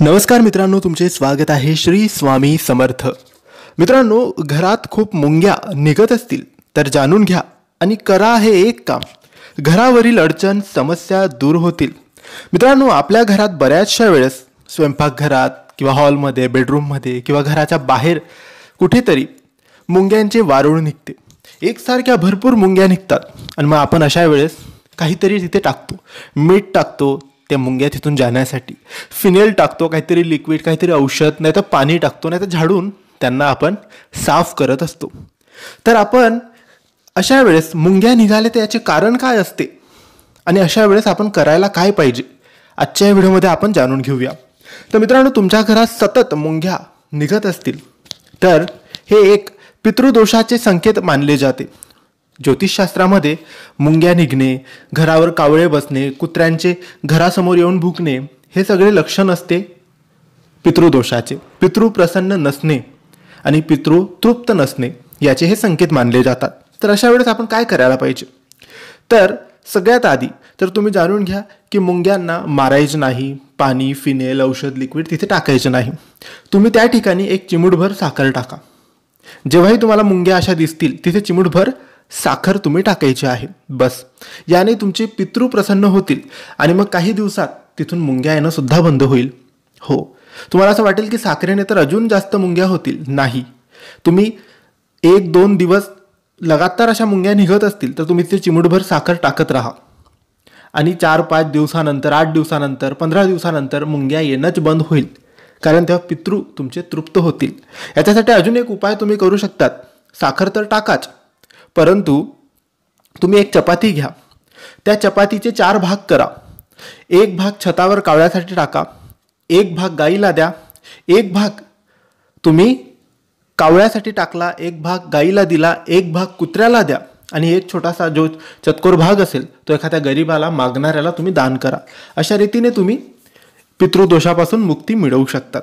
नमस्कार मित्रांनो तुमचे स्वागत आहे श्री स्वामी समर्थ मित्रांनो घरात खूप मुंग्या निघत असतील तर जाणून घ्या आणि करा हे एक काम घरावरील अडचण समस्या दूर होतील मित्रांनो आपल्या घरात बऱ्याचशा वेळेस स्वयंपाकघरात किंवा हॉलमध्ये बेडरूममध्ये किंवा घराच्या बाहेर कुठेतरी मुंग्यांचे वारूळ निघते एकसारख्या भरपूर मुंग्या निघतात आणि मग आपण अशा वेळेस काहीतरी तिथे टाकतो मीठ टाकतो त्या मुंग्या तिथून जाण्यासाठी फिनेल टाकतो काहीतरी लिक्विड काहीतरी औषध नाही तर पाणी टाकतो नाही तर झाडून त्यांना आपण साफ करत असतो तर आपण अशा वेळेस मुंग्या निघाले तर याचे कारण काय असते आणि अशा वेळेस आपण करायला काय पाहिजे आजच्या व्हिडिओमध्ये आपण जाणून घेऊया तर मित्रांनो तुमच्या घरात सतत मुंग्या निघत असतील तर हे एक पितृदोषाचे संकेत मानले जाते ज्योतिषशास्त्रामध्ये मुंग्या निघणे घरावर कावळे बसणे कुत्र्यांचे घरासमोर येऊन भुकणे हे सगळे लक्षण असते पितृदोषाचे पितृ प्रसन्न नसणे आणि पितृ तृप्त नसणे याचे हे संकेत मानले जातात तर अशा वेळेस आपण काय करायला पाहिजे तर सगळ्यात आधी तर तुम्ही जाणून घ्या की मुंग्यांना मारायचं नाही पाणी फिनेल औषध लिक्विड तिथे टाकायचं नाही तुम्ही त्या ठिकाणी एक चिमुटभर साखर टाका जेव्हाही तुम्हाला मुंग्या अशा दिसतील तिथे चिमुटभर साखर तुम्ही टाकायची आहे बस याने तुमचे पितृ प्रसन्न होतील आणि मग काही दिवसात तिथून मुंग्या येणं सुद्धा बंद होईल हो तुम्हाला असं वाटेल की साखरेने तर अजून जास्त मुंग्या होतील नाही तुम्ही एक दोन दिवस लगातार अशा मुंग्या निघत असतील तर तुम्ही ते चिमुटभर साखर टाकत राहा आणि चार पाच दिवसानंतर आठ दिवसानंतर पंधरा दिवसानंतर मुंग्या येणंच बंद होईल कारण तेव्हा पितृ तुमचे तृप्त होतील याच्यासाठी अजून एक उपाय तुम्ही करू शकतात साखर तर टाकाच परंतु तुम्ही एक चपाती घ्या त्या चपातीचे चार भाग करा एक भाग छतावर कावळ्यासाठी टाका एक भाग गाईला द्या एक भाग तुम्ही कावळ्यासाठी टाकला एक भाग गाईला दिला एक भाग कुत्र्याला द्या आणि एक छोटासा जो चतकोर भाग असेल तो एखाद्या गरिबाला मागणाऱ्याला तुम्ही दान करा अशा रीतीने तुम्ही पितृदोषापासून मुक्ती मिळवू शकतात